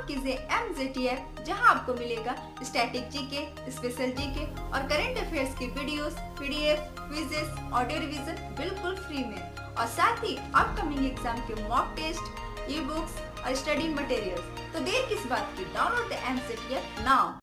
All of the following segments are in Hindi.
कॉल कीजिए एम जे टी एफ जहाँ आपको मिलेगा स्टैटिक के स्पेशल के और करेंट अफेयर्स की video PDF, quizzes, audio revision बिल्कुल फ्री में और साथ ही अपकमिंग एग्जाम के मॉक टेस्ट ई बुक्स और स्टडी मटेरियल तो देर किस बात की download the M J T now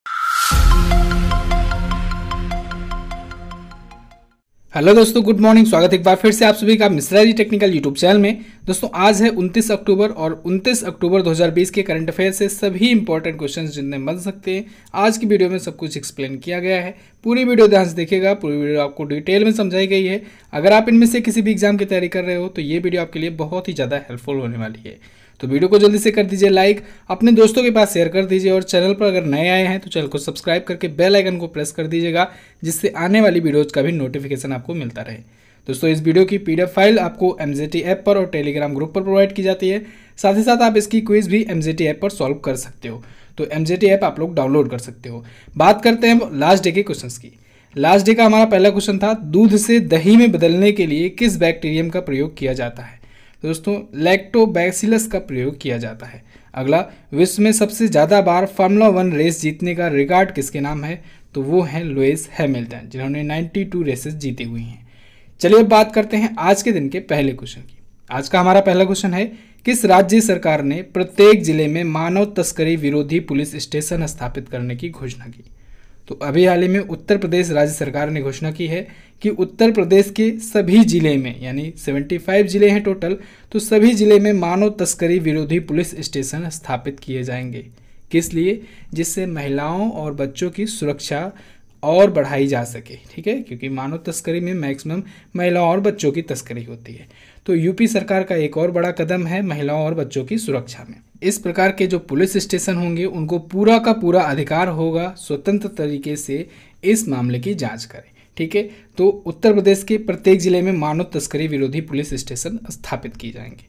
hello दोस्तों गुड मॉर्निंग स्वागत है एक बार फिर से आप सभी का Mishra ji technical YouTube channel में दोस्तों आज है 29 अक्टूबर और 29 अक्टूबर 2020 के करंट अफेयर से सभी इंपॉर्टेंट क्वेश्चंस जितने बन सकते हैं आज की वीडियो में सब कुछ एक्सप्लेन किया गया है पूरी वीडियो ध्यान से देखिएगा पूरी वीडियो आपको डिटेल में समझाई गई है अगर आप इनमें से किसी भी एग्जाम की तैयारी कर रहे हो तो ये वीडियो आपके लिए बहुत ही ज़्यादा हेल्पफुल होने वाली है तो वीडियो को जल्दी से कर दीजिए लाइक अपने दोस्तों के पास शेयर कर दीजिए और चैनल पर अगर नए आए हैं तो चैनल को सब्सक्राइब करके बेल आइकन को प्रेस कर दीजिएगा जिससे आने वाली वीडियोज़ का भी नोटिफिकेशन आपको मिलता रहे दोस्तों इस वीडियो की पीडीएफ फाइल आपको एम ऐप पर और टेलीग्राम ग्रुप पर प्रोवाइड की जाती है साथ ही साथ आप इसकी क्विज भी एम ऐप पर सॉल्व कर सकते हो तो एम ऐप आप लोग डाउनलोड कर सकते हो बात करते हैं लास्ट डे के क्वेश्चन की लास्ट डे का हमारा पहला क्वेश्चन था दूध से दही में बदलने के लिए किस बैक्टीरियम का प्रयोग किया जाता है दोस्तों लैक्टोबैसिलस का प्रयोग किया जाता है अगला विश्व में सबसे ज़्यादा बार फार्मूला वन रेस जीतने का रिकॉर्ड किसके नाम है तो वो है लुइस हैमिल्टन जिन्होंने 92 रेसेस जीती हुई हैं चलिए अब बात करते हैं आज के दिन के पहले क्वेश्चन की आज का हमारा पहला क्वेश्चन है किस राज्य सरकार ने प्रत्येक जिले में मानव तस्करी विरोधी पुलिस स्टेशन स्थापित करने की घोषणा की तो अभी हाल ही में उत्तर प्रदेश राज्य सरकार ने घोषणा की है कि उत्तर प्रदेश के सभी जिले में यानी 75 जिले हैं टोटल तो सभी जिले में मानव तस्करी विरोधी पुलिस स्टेशन स्थापित किए जाएंगे किस लिए जिससे महिलाओं और बच्चों की सुरक्षा और बढ़ाई जा सके ठीक है क्योंकि मानव तस्करी में मैक्सिमम महिलाओं और बच्चों की तस्करी होती है तो यूपी सरकार का एक और बड़ा कदम है महिलाओं और बच्चों की सुरक्षा में इस प्रकार के जो पुलिस स्टेशन होंगे उनको पूरा का पूरा अधिकार होगा स्वतंत्र तरीके से इस मामले की जांच करें ठीक है तो उत्तर प्रदेश के प्रत्येक जिले में मानव तस्करी विरोधी पुलिस स्टेशन स्थापित किए जाएंगे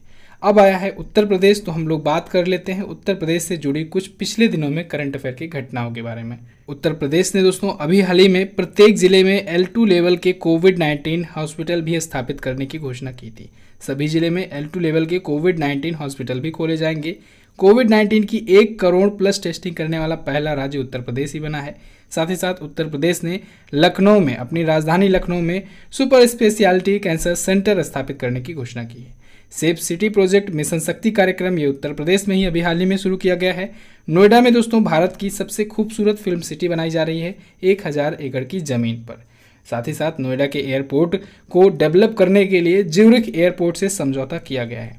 अब आया है उत्तर प्रदेश तो हम लोग बात कर लेते हैं उत्तर प्रदेश से जुड़ी कुछ पिछले दिनों में करंट अफेयर की घटनाओं के बारे में उत्तर प्रदेश ने दोस्तों अभी हाल ही में प्रत्येक जिले में एल टू लेवल के कोविड नाइन्टीन हॉस्पिटल भी स्थापित करने की घोषणा की थी सभी जिले में एल टू लेवल के कोविड नाइन्टीन हॉस्पिटल भी खोले जाएंगे कोविड नाइन्टीन की एक करोड़ प्लस टेस्टिंग करने वाला पहला राज्य उत्तर प्रदेश ही बना है साथ ही साथ उत्तर प्रदेश ने लखनऊ में अपनी राजधानी लखनऊ में सुपर स्पेशलिटी कैंसर सेंटर स्थापित करने की घोषणा की है सेफ सिटी प्रोजेक्ट मिशन शक्ति कार्यक्रम ये उत्तर प्रदेश में ही अभी हाल ही में शुरू किया गया है नोएडा में दोस्तों भारत की सबसे खूबसूरत फिल्म सिटी बनाई जा रही है एक हज़ार एकड़ की ज़मीन पर साथ ही साथ नोएडा के एयरपोर्ट को डेवलप करने के लिए ज्यूरिक एयरपोर्ट से समझौता किया गया है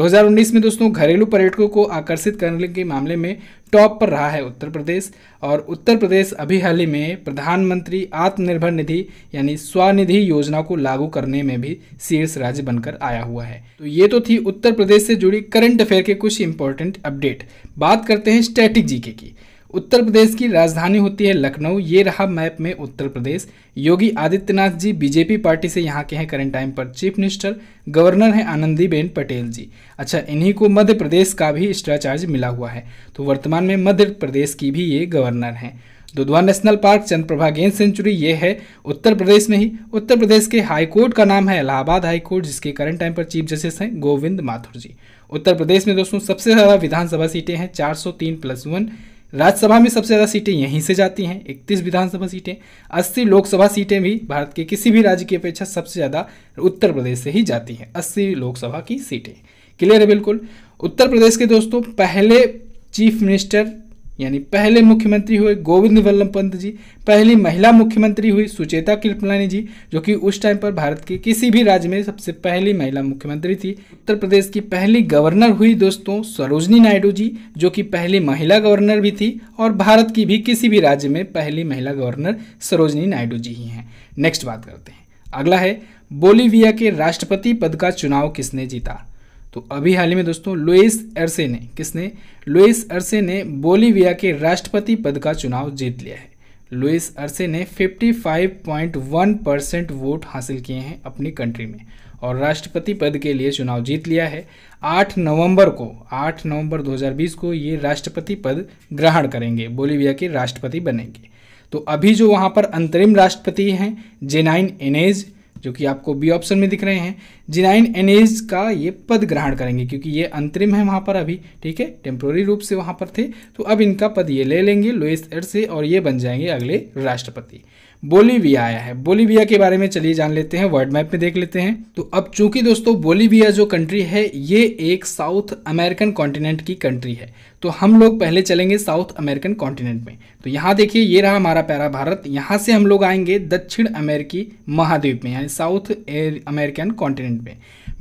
2019 में दोस्तों घरेलू पर्यटकों को आकर्षित करने के मामले में टॉप पर रहा है उत्तर प्रदेश और उत्तर प्रदेश अभी हाल ही में प्रधानमंत्री आत्मनिर्भर निधि यानी स्वनिधि योजना को लागू करने में भी शीर्ष राज्य बनकर आया हुआ है तो ये तो थी उत्तर प्रदेश से जुड़ी करंट अफेयर के कुछ इंपॉर्टेंट अपडेट बात करते हैं स्ट्रेटेजी जीके की उत्तर प्रदेश की राजधानी होती है लखनऊ ये रहा मैप में उत्तर प्रदेश योगी आदित्यनाथ जी बीजेपी पार्टी से यहाँ के हैं करंट टाइम पर चीफ मिनिस्टर गवर्नर हैं आनंदीबेन पटेल जी अच्छा इन्हीं को मध्य प्रदेश का भी एक्स्ट्रा चार्ज मिला हुआ है तो वर्तमान में मध्य प्रदेश की भी ये गवर्नर हैं दुधवा नेशनल पार्क चंद्रप्रभा गेंद सेंचुरी ये है उत्तर प्रदेश में ही उत्तर प्रदेश के हाईकोर्ट का नाम है इलाहाबाद हाईकोर्ट जिसके करंट टाइम पर चीफ जस्टिस हैं गोविंद माथुर जी उत्तर प्रदेश में दोस्तों सबसे ज़्यादा विधानसभा सीटें हैं 403 प्लस वन राज्यसभा में सबसे ज़्यादा सीटें यहीं से जाती हैं इकतीस विधानसभा सीटें अस्सी लोकसभा सीटें भी भारत के किसी भी राज्य की अपेक्षा सबसे ज़्यादा उत्तर प्रदेश से ही जाती हैं अस्सी लोकसभा की सीटें क्लियर है बिल्कुल उत्तर प्रदेश के दोस्तों पहले चीफ मिनिस्टर यानी पहले मुख्यमंत्री हुए गोविंद वल्लभ पंत जी पहली महिला मुख्यमंत्री हुई सुचेता कृपलानी जी जो कि उस टाइम पर भारत के किसी भी राज्य में सबसे पहली महिला मुख्यमंत्री थी उत्तर प्रदेश की पहली गवर्नर हुई दोस्तों सरोजनी नायडू जी जो कि पहली महिला गवर्नर भी थी और भारत की भी किसी भी राज्य में पहली महिला गवर्नर सरोजनी नायडू जी ही हैं नेक्स्ट बात करते हैं अगला है बोलीविया के राष्ट्रपति पद का चुनाव किसने जीता तो अभी हाल ही में दोस्तों लुइस अर्से ने किसने लुइस अर्से ने बोलीविया के राष्ट्रपति पद का चुनाव जीत लिया है लुइस अर्से ने 55.1 परसेंट वोट हासिल किए हैं अपनी कंट्री में और राष्ट्रपति पद के लिए चुनाव जीत लिया है 8 नवंबर को 8 नवंबर 2020 को ये राष्ट्रपति पद ग्रहण करेंगे बोलीविया के राष्ट्रपति बनेंगे तो अभी जो वहाँ पर अंतरिम राष्ट्रपति हैं जेनाइन एनेज जो कि आपको बी ऑप्शन में दिख रहे हैं जिनाइन एनेज का ये पद ग्रहण करेंगे क्योंकि ये अंतरिम है वहाँ पर अभी ठीक है टेम्प्रोरी रूप से वहाँ पर थे तो अब इनका पद ये ले लेंगे लोएस एड से और ये बन जाएंगे अगले राष्ट्रपति बोलीविया आया है बोलीविया के बारे में चलिए जान लेते हैं वर्ल्ड मैप में देख लेते हैं तो अब चूंकि दोस्तों बोलीविया जो कंट्री है ये एक साउथ अमेरिकन कॉन्टिनेंट की कंट्री है तो हम लोग पहले चलेंगे साउथ अमेरिकन कॉन्टिनेंट में तो यहाँ देखिए ये रहा हमारा प्यारा भारत यहाँ से हम लोग आएंगे दक्षिण अमेरिकी महाद्वीप में यानी साउथ अमेरिकन कॉन्टिनेंट पे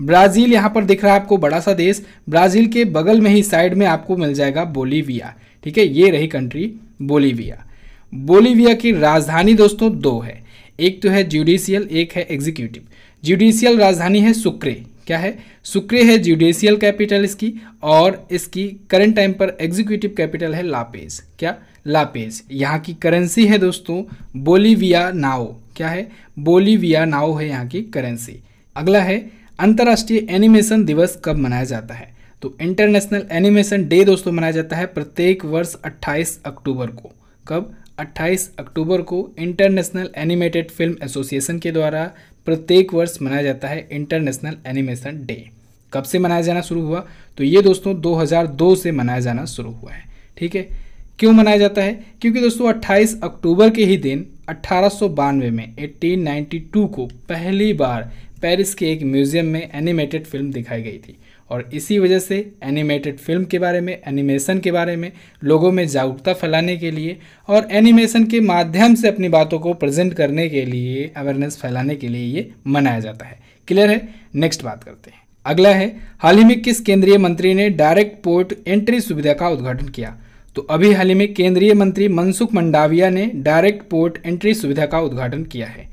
ब्राज़ील यहाँ पर दिख रहा है आपको बड़ा सा देश ब्राज़ील के बगल में ही साइड में आपको मिल जाएगा बोलीविया ठीक है ये रही कंट्री बोलीविया बोलीविया की राजधानी दोस्तों दो है एक तो है ज्यूडिशियल एक है एग्जीक्यूटिव ज्यूडिशियल राजधानी है सुक्रे क्या है सुक्रे है ज्यूडिशियल कैपिटल इसकी और इसकी करंट टाइम पर एग्जीक्यूटिव कैपिटल है लापेज क्या लापेज यहाँ की करेंसी है दोस्तों बोलीविया नाओ क्या है बोलीविया नाओ है यहाँ की करेंसी अगला है अंतर्राष्ट्रीय एनिमेशन दिवस कब मनाया जाता है तो इंटरनेशनल एनिमेशन डे दोस्तों मनाया जाता है प्रत्येक वर्ष 28 अक्टूबर को कब 28 अक्टूबर को इंटरनेशनल एनिमेटेड फिल्म एसोसिएशन के द्वारा प्रत्येक वर्ष मनाया जाता है इंटरनेशनल एनिमेशन डे कब से मनाया जाना शुरू हुआ तो ये दोस्तों 2002 से मनाया जाना शुरू हुआ है ठीक है क्यों मनाया जाता है क्योंकि दोस्तों 28 अक्टूबर के ही दिन अट्ठारह में 1892 को पहली बार पेरिस के एक म्यूज़ियम में एनिमेटेड फिल्म दिखाई गई थी और इसी वजह से एनिमेटेड फिल्म के बारे में एनिमेशन के बारे में लोगों में जागरूकता फैलाने के लिए और एनिमेशन के माध्यम से अपनी बातों को प्रेजेंट करने के लिए अवेयरनेस फैलाने के लिए ये मनाया जाता है क्लियर है नेक्स्ट बात करते हैं अगला है हाल ही में किस केंद्रीय मंत्री ने डायरेक्ट पोर्ट एंट्री सुविधा का उद्घाटन किया तो अभी हाल ही में केंद्रीय मंत्री मनसुख मंडाविया ने डायरेक्ट पोर्ट एंट्री सुविधा का उद्घाटन किया है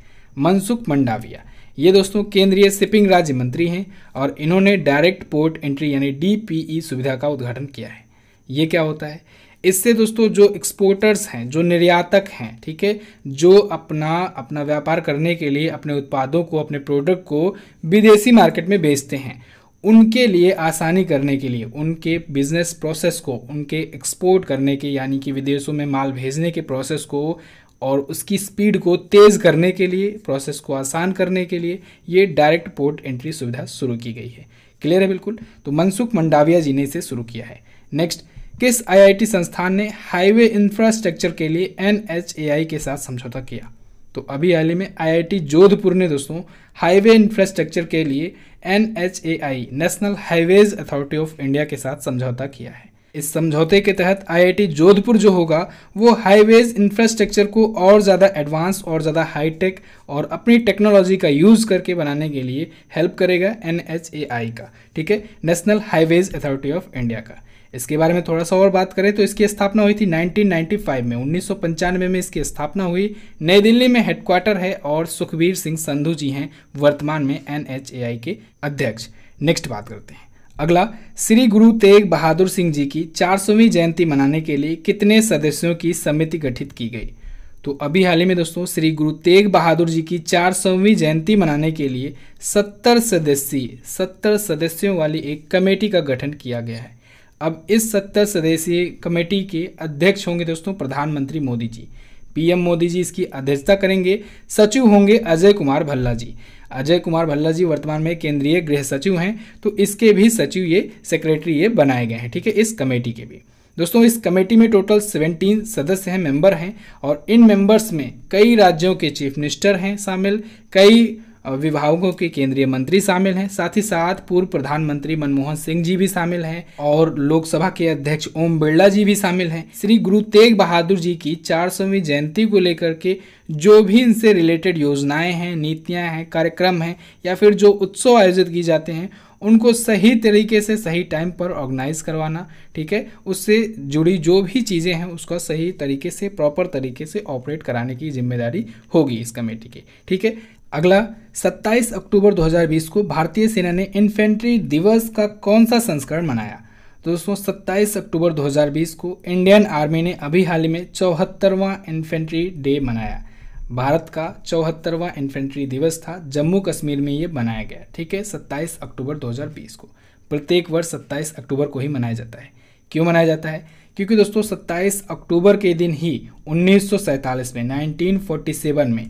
मनसुख मंडाविया ये दोस्तों केंद्रीय शिपिंग राज्य मंत्री हैं और इन्होंने डायरेक्ट पोर्ट एंट्री यानी डी e सुविधा का उद्घाटन किया है ये क्या होता है इससे दोस्तों जो एक्सपोर्टर्स हैं जो निर्यातक हैं ठीक है जो अपना अपना व्यापार करने के लिए अपने उत्पादों को अपने प्रोडक्ट को विदेशी मार्केट में बेचते हैं उनके लिए आसानी करने के लिए उनके बिजनेस प्रोसेस को उनके एक्सपोर्ट करने के यानी कि विदेशों में माल भेजने के प्रोसेस को और उसकी स्पीड को तेज़ करने के लिए प्रोसेस को आसान करने के लिए ये डायरेक्ट पोर्ट एंट्री सुविधा शुरू की गई है क्लियर है बिल्कुल तो मनसुख मंडाविया जी ने इसे शुरू किया है नेक्स्ट किस आईआईटी संस्थान ने हाईवे इंफ्रास्ट्रक्चर के लिए एन के साथ समझौता किया तो अभी हाल ही में आई जोधपुर ने दोस्तों हाईवे इंफ्रास्ट्रक्चर के लिए N national highways authority of India के साथ समझौता किया है इस समझौते के तहत आईआईटी जोधपुर जो होगा वो हाईवेज इंफ्रास्ट्रक्चर को और ज़्यादा एडवांस और ज़्यादा हाईटेक और अपनी टेक्नोलॉजी का यूज़ करके बनाने के लिए हेल्प करेगा एन का ठीक है national highways authority of India का इसके बारे में थोड़ा सा और बात करें तो इसकी स्थापना हुई थी 1995 में उन्नीस में इसकी स्थापना हुई नई दिल्ली में हेडक्वार्टर है और सुखबीर सिंह संधू जी हैं वर्तमान में एन के अध्यक्ष नेक्स्ट बात करते हैं अगला श्री गुरु तेग बहादुर सिंह जी की 400वीं जयंती मनाने के लिए कितने सदस्यों की समिति गठित की गई तो अभी हाल ही में दोस्तों श्री गुरु तेग बहादुर जी की 400वीं जयंती मनाने के लिए 70 सदस्यीय 70 सदस्यों वाली एक कमेटी का गठन किया गया है अब इस 70 सदस्यीय कमेटी के अध्यक्ष होंगे दोस्तों प्रधानमंत्री मोदी जी पीएम मोदी जी इसकी अध्यक्षता करेंगे सचिव होंगे अजय कुमार भल्ला जी अजय कुमार भल्ला जी वर्तमान में केंद्रीय गृह सचिव हैं तो इसके भी सचिव ये सेक्रेटरी ये बनाए गए हैं ठीक है इस कमेटी के भी दोस्तों इस कमेटी में टोटल 17 सदस्य हैं मेंबर हैं और इन मेंबर्स में कई राज्यों के चीफ मिनिस्टर हैं शामिल कई विभागों के केंद्रीय मंत्री शामिल हैं साथ ही साथ पूर्व प्रधानमंत्री मनमोहन सिंह जी भी शामिल हैं और लोकसभा के अध्यक्ष ओम बिरला जी भी शामिल हैं श्री गुरु तेग बहादुर जी की चार सौवीं जयंती को लेकर के जो भी इनसे रिलेटेड योजनाएं हैं नीतियां हैं कार्यक्रम हैं या फिर जो उत्सव आयोजित किए जाते हैं उनको सही तरीके से सही टाइम पर ऑर्गेनाइज करवाना ठीक है उससे जुड़ी जो भी चीज़ें हैं उसका सही तरीके से प्रॉपर तरीके से ऑपरेट कराने की जिम्मेदारी होगी इस कमेटी की ठीक है अगला 27 अक्टूबर 2020 को भारतीय सेना ने इन्फेंट्री दिवस का कौन सा संस्करण मनाया तो दोस्तों 27 अक्टूबर 2020 को इंडियन आर्मी ने अभी हाल ही में चौहत्तरवां इन्फेंट्री डे मनाया भारत का चौहत्तरवां इन्फेंट्री दिवस था जम्मू कश्मीर में ये मनाया गया ठीक है 27 अक्टूबर 2020 को प्रत्येक वर्ष 27 अक्टूबर को ही मनाया जाता है क्यों मनाया जाता है क्योंकि दोस्तों 27 अक्टूबर के दिन ही उन्नीस में 1947 में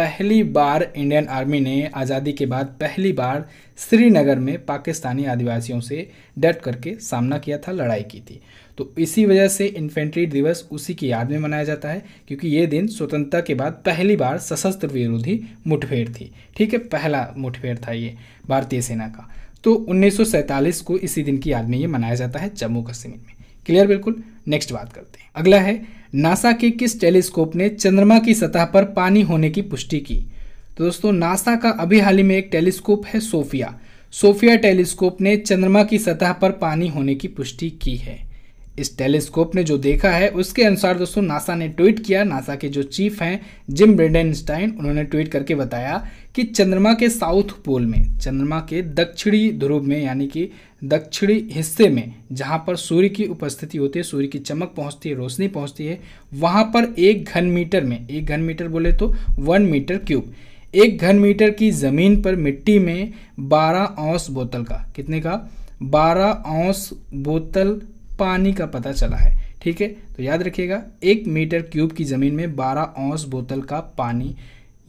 पहली बार इंडियन आर्मी ने आज़ादी के बाद पहली बार श्रीनगर में पाकिस्तानी आदिवासियों से डट करके सामना किया था लड़ाई की थी तो इसी वजह से इन्फेंट्री दिवस उसी की याद में मनाया जाता है क्योंकि ये दिन स्वतंत्रता के बाद पहली बार सशस्त्र विरोधी मुठभेड़ थी ठीक है पहला मुठभेड़ था ये भारतीय सेना का तो उन्नीस को इसी दिन की याद में ये मनाया जाता है जम्मू कश्मीर में क्लियर बिल्कुल नेक्स्ट बात करते हैं अगला है नासा के किस टेलीस्कोप ने चंद्रमा की सतह पर पानी होने की पुष्टि की तो दोस्तों नासा का अभी हाल ही में एक टेलीस्कोप है सोफिया सोफिया टेलीस्कोप ने चंद्रमा की सतह पर पानी होने की पुष्टि की है इस टेलीस्कोप ने जो देखा है उसके अनुसार दोस्तों नासा ने ट्वीट किया नासा के जो चीफ हैं जिम ब्रिडेनस्टाइन उन्होंने ट्वीट करके बताया कि चंद्रमा के साउथ पोल में चंद्रमा के दक्षिणी ध्रुव में यानी कि दक्षिणी हिस्से में जहाँ पर सूर्य की उपस्थिति होती है सूर्य की चमक पहुँचती है रोशनी पहुँचती है वहाँ पर एक घन मीटर में एक घन मीटर बोले तो वन मीटर क्यूब एक घन मीटर की ज़मीन पर मिट्टी में बारह औंस बोतल का कितने का बारह औंस बोतल पानी का पता चला है ठीक है तो याद रखिएगा एक मीटर क्यूब की ज़मीन में बारह औंस बोतल का पानी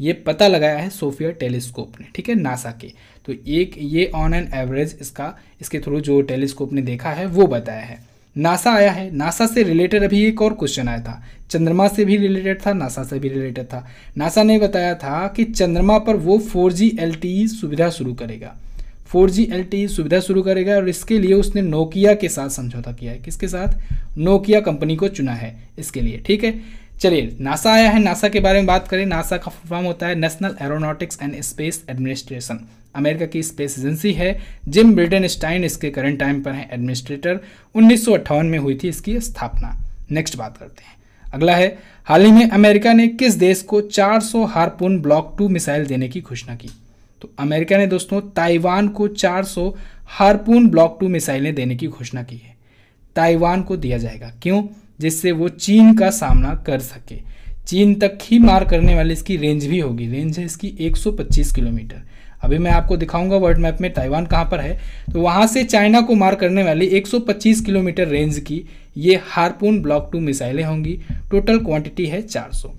ये पता लगाया है सोफिया टेलीस्कोप ने ठीक है नासा के तो एक ये ऑन एन एवरेज इसका इसके थ्रू जो टेलीस्कोप ने देखा है वो बताया है नासा आया है नासा से रिलेटेड अभी एक और क्वेश्चन आया था चंद्रमा से भी रिलेटेड था नासा से भी रिलेटेड था नासा ने बताया था कि चंद्रमा पर वो फोर जी e सुविधा शुरू करेगा फोर जी एल टी सुविधा शुरू करेगा और इसके लिए उसने नोकिया के साथ समझौता किया है किसके साथ नोकिया कंपनी को चुना है इसके लिए ठीक है चलिए नासा आया है नासा के बारे में बात करें नासा का फॉर्म होता है national aeronautics and space administration America की स्पेस एजेंसी है जिम ब्रिटेन स्टाइन इसके करंट टाइम पर हैं एडमिनिस्ट्रेटर उन्नीस में हुई थी इसकी स्थापना नेक्स्ट बात करते हैं अगला है हाल ही में अमेरिका ने किस देश को 400 हारपून ब्लॉक टू मिसाइल देने की घोषणा की तो अमेरिका ने दोस्तों ताइवान को 400 हारपून ब्लॉक टू मिसाइलें देने की घोषणा की है ताइवान को दिया जाएगा क्यों जिससे वो चीन का सामना कर सके चीन तक ही मार करने वाली इसकी रेंज भी होगी रेंज है इसकी 125 किलोमीटर अभी मैं आपको दिखाऊंगा वर्ल्ड मैप में ताइवान कहाँ पर है तो वहाँ से चाइना को मार करने वाली 125 किलोमीटर रेंज की ये हारपून ब्लॉक टू मिसाइलें होंगी टोटल क्वांटिटी है 400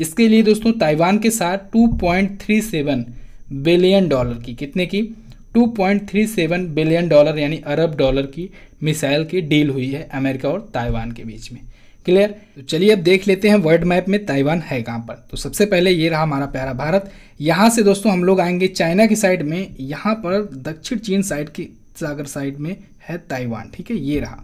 इसके लिए दोस्तों ताइवान के साथ 2.37 बिलियन डॉलर की कितने की 2.37 बिलियन डॉलर यानी अरब डॉलर की मिसाइल की डील हुई है अमेरिका और ताइवान के बीच में क्लियर तो चलिए अब देख लेते हैं वर्ल्ड मैप में ताइवान है कहाँ पर तो सबसे पहले ये रहा हमारा प्यारा भारत यहाँ से दोस्तों हम लोग आएंगे चाइना की साइड में यहाँ पर दक्षिण चीन साइड की सागर साइड में है ताइवान ठीक है ये रहा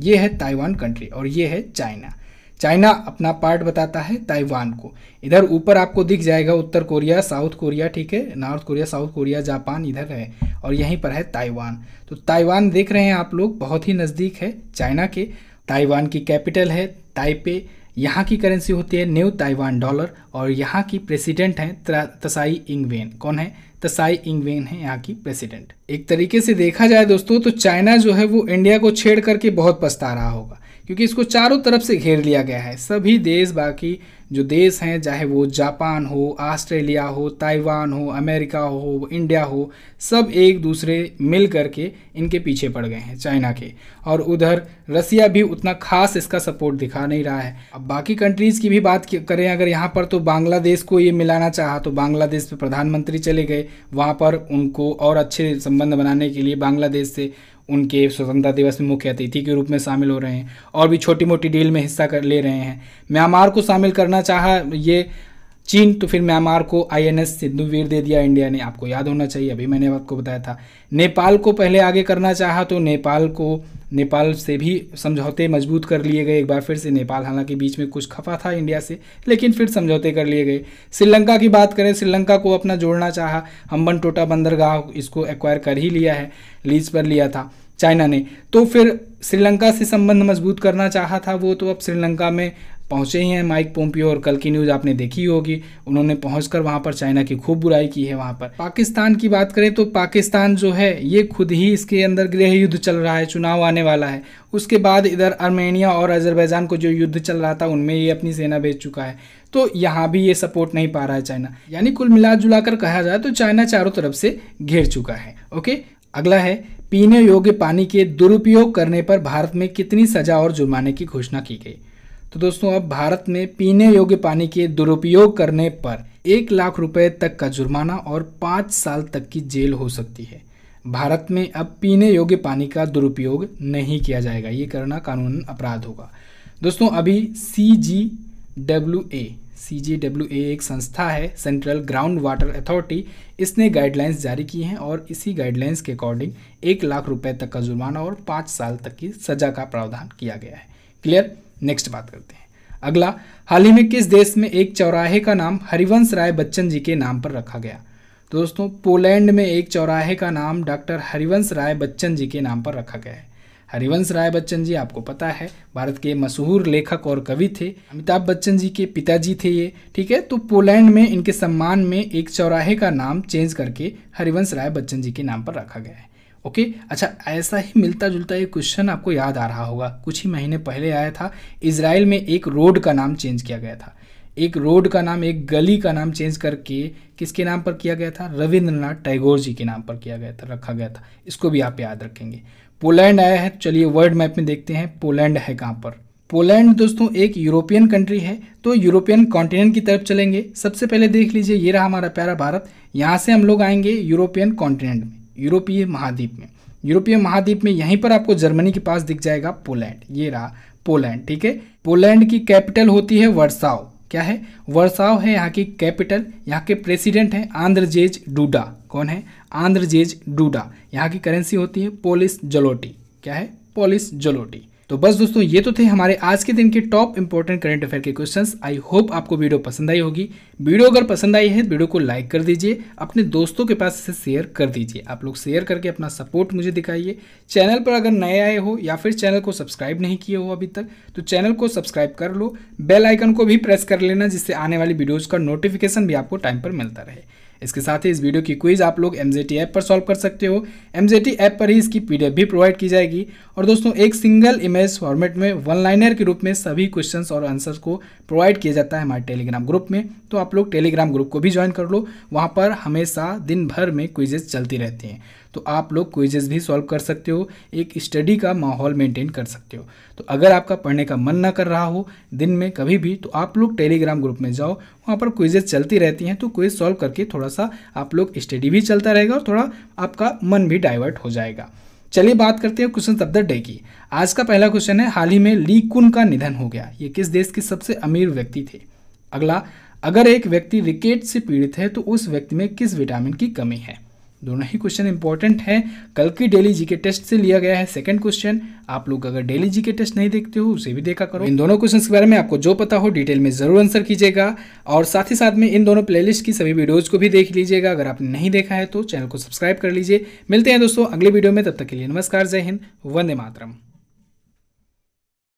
ये है ताइवान कंट्री और ये है चाइना चाइना अपना पार्ट बताता है ताइवान को इधर ऊपर आपको दिख जाएगा उत्तर कोरिया साउथ कोरिया ठीक है north Korea south Korea Japan इधर है और यहीं पर है ताइवान तो ताइवान देख रहे हैं आप लोग बहुत ही नज़दीक है चाइना के ताइवान की कैपिटल है ताइपे यहाँ की करेंसी होती है न्यू ताइवान डॉलर और यहाँ की प्रेसिडेंट हैं तसाई इंगवेन कौन है तसाई इंगवेन है यहाँ की प्रेसिडेंट एक तरीके से देखा जाए दोस्तों तो चाइना जो है वो इंडिया को छेड़ करके बहुत पछता रहा होगा क्योंकि इसको चारों तरफ से घेर लिया गया है सभी देश बाकी जो देश हैं चाहे वो जापान हो ऑस्ट्रेलिया हो ताइवान हो अमेरिका हो इंडिया हो सब एक दूसरे मिल करके इनके पीछे पड़ गए हैं चाइना के और उधर रसिया भी उतना खास इसका सपोर्ट दिखा नहीं रहा है अब बाकी कंट्रीज़ की भी बात करें अगर यहाँ पर तो बांग्लादेश को ये मिलाना चाहा तो बांग्लादेश पे प्रधानमंत्री चले गए वहाँ पर उनको और अच्छे संबंध बनाने के लिए बांग्लादेश से उनके स्वतंत्रता दिवस में मुख्य अतिथि के रूप में शामिल हो रहे हैं और भी छोटी मोटी डील में हिस्सा कर ले रहे हैं म्यांमार को शामिल करना चाहा ये चीन तो फिर म्यांमार को आईएनएस वीर दे दिया इंडिया ने आपको याद होना चाहिए अभी मैंने आपको बताया था नेपाल को पहले आगे करना चाहा तो नेपाल को नेपाल से भी समझौते मजबूत कर लिए गए एक बार फिर से नेपाल हालांकि बीच में कुछ खफा था इंडिया से लेकिन फिर समझौते कर लिए गए श्रीलंका की बात करें श्रीलंका को अपना जोड़ना चाह हम्बन टोटा बंदरगाह इसको एक्वायर कर ही लिया है लीज पर लिया था चाइना ने तो फिर श्रीलंका से संबंध मजबूत करना चाहा था वो तो अब श्रीलंका में पहुँचे ही हैं माइक पोम्पियो और कल की न्यूज़ आपने देखी होगी उन्होंने पहुँच कर वहाँ पर चाइना की खूब बुराई की है वहाँ पर पाकिस्तान की बात करें तो पाकिस्तान जो है ये खुद ही इसके अंदर गृह युद्ध चल रहा है चुनाव आने वाला है उसके बाद इधर आर्मेनिया और अजरबैजान को जो युद्ध चल रहा था उनमें ये अपनी सेना भेज चुका है तो यहाँ भी ये सपोर्ट नहीं पा रहा है चाइना यानी कुल मिला जुला कर कहा जाए तो चाइना चारों तरफ से घेर चुका है ओके अगला है पीने योग्य पानी के दुरुपयोग करने पर भारत में कितनी सजा और जुर्माने की घोषणा की गई तो दोस्तों अब भारत में पीने योग्य पानी के दुरुपयोग करने पर एक लाख रुपए तक का जुर्माना और पाँच साल तक की जेल हो सकती है भारत में अब पीने योग्य पानी का दुरुपयोग नहीं किया जाएगा ये करना कानून अपराध होगा दोस्तों अभी सी जी W A C ji W A एक संस्था है सेंट्रल ग्राउंड वाटर अथॉरिटी इसने गाइडलाइंस जारी की हैं और इसी गाइडलाइंस के अकॉर्डिंग एक लाख रुपए तक का जुर्माना और पाँच साल तक की सज़ा का प्रावधान किया गया है क्लियर नेक्स्ट बात करते हैं अगला हाल ही में किस देश में एक चौराहे का नाम हरिवंश राय बच्चन जी के नाम पर रखा गया तो दोस्तों पोलैंड में एक चौराहे का नाम डॉक्टर हरिवंश राय बच्चन जी के नाम पर रखा गया है हरिवंश राय बच्चन जी आपको पता है भारत के मशहूर लेखक और कवि थे अमिताभ बच्चन जी के पिताजी थे ये ठीक है तो पोलैंड में इनके सम्मान में एक चौराहे का नाम चेंज करके हरिवंश राय बच्चन जी के नाम पर रखा गया है ओके अच्छा ऐसा ही मिलता जुलता ये क्वेश्चन आपको याद आ रहा होगा कुछ ही महीने पहले आया था इसराइल में एक रोड का नाम चेंज किया गया था एक रोड का नाम एक गली का नाम चेंज करके किसके नाम पर किया गया था रविंद्रनाथ टैगोर जी के नाम पर किया गया था रखा गया था इसको भी आप याद रखेंगे पोलैंड आया है चलिए वर्ल्ड मैप में देखते हैं पोलैंड है कहाँ पर पोलैंड दोस्तों एक यूरोपियन कंट्री है तो यूरोपियन कॉन्टिनेंट की तरफ चलेंगे सबसे पहले देख लीजिए ये रहा हमारा प्यारा भारत यहाँ से हम लोग आएंगे यूरोपियन कॉन्टिनेंट में यूरोपीय महाद्वीप में यूरोपीय महाद्वीप में यहीं पर आपको जर्मनी के पास दिख जाएगा पोलैंड ये रहा पोलैंड ठीक है पोलैंड की कैपिटल होती है वर्साव क्या है वर्साव है यहाँ की कैपिटल यहाँ के प्रेसिडेंट हैं आंध्रजेज डूडा कौन है आंध्रजेज डूडा यहाँ की करेंसी होती है पोलिस जलोटी क्या है पोलिस जलोटी तो बस दोस्तों ये तो थे हमारे आज के दिन के टॉप इंपॉर्टेंट करंट अफेयर के क्वेश्चंस आई होप आपको वीडियो पसंद आई होगी वीडियो अगर पसंद आई है वीडियो को लाइक कर दीजिए अपने दोस्तों के पास इसे शेयर कर दीजिए आप लोग शेयर करके अपना सपोर्ट मुझे दिखाइए चैनल पर अगर नए आए हो या फिर चैनल को सब्सक्राइब नहीं किए हो अभी तक तो चैनल को सब्सक्राइब कर लो बेल आइकन को भी प्रेस कर लेना जिससे आने वाली वीडियोज़ का नोटिफिकेशन भी आपको टाइम पर मिलता रहे इसके साथ ही इस वीडियो की क्विज आप लोग एम ऐप पर सॉल्व कर सकते हो एम ऐप पर ही इसकी पी भी प्रोवाइड की जाएगी और दोस्तों एक सिंगल इमेज फॉर्मेट में वन लाइनर के रूप में सभी क्वेश्चन और आंसर को प्रोवाइड किया जाता है हमारे टेलीग्राम ग्रुप में तो आप लोग टेलीग्राम ग्रुप को भी ज्वाइन कर लो वहाँ पर हमेशा दिन भर में क्विजेज चलती रहती हैं तो आप लोग क्विजेस भी सॉल्व कर सकते हो एक स्टडी का माहौल मेंटेन कर सकते हो तो अगर आपका पढ़ने का मन ना कर रहा हो दिन में कभी भी तो आप लोग टेलीग्राम ग्रुप में जाओ वहाँ पर क्विजेज चलती रहती हैं तो क्विज सॉल्व करके थोड़ा सा आप लोग स्टडी भी चलता रहेगा और थोड़ा आपका मन भी डाइवर्ट हो जाएगा चलिए बात करते हैं क्वेश्चन ऑफ द डे की आज का पहला क्वेश्चन है हाल ही में ली कुन का निधन हो गया ये किस देश के सबसे अमीर व्यक्ति थे अगला अगर एक व्यक्ति रिकेट से पीड़ित है तो उस व्यक्ति में किस विटामिन की कमी है दोनों ही क्वेश्चन इंपॉर्टेंट है कल की डेली जीके टेस्ट से लिया गया है सेकंड क्वेश्चन आप लोग अगर डेली जी के टेस्ट नहीं देखते हो उसे भी देखा करो इन दोनों क्वेश्चन के बारे में आपको जो पता हो डिटेल में जरूर आंसर कीजिएगा और साथ ही साथ में इन दोनों प्लेलिस्ट की सभी वीडियोज को भी देख लीजिएगा अगर आपने नहीं देखा है तो चैनल को सब्सक्राइब कर लीजिए मिलते हैं दोस्तों अगले वीडियो में तब तक के लिए नमस्कार जय हिंद वंदे मातरम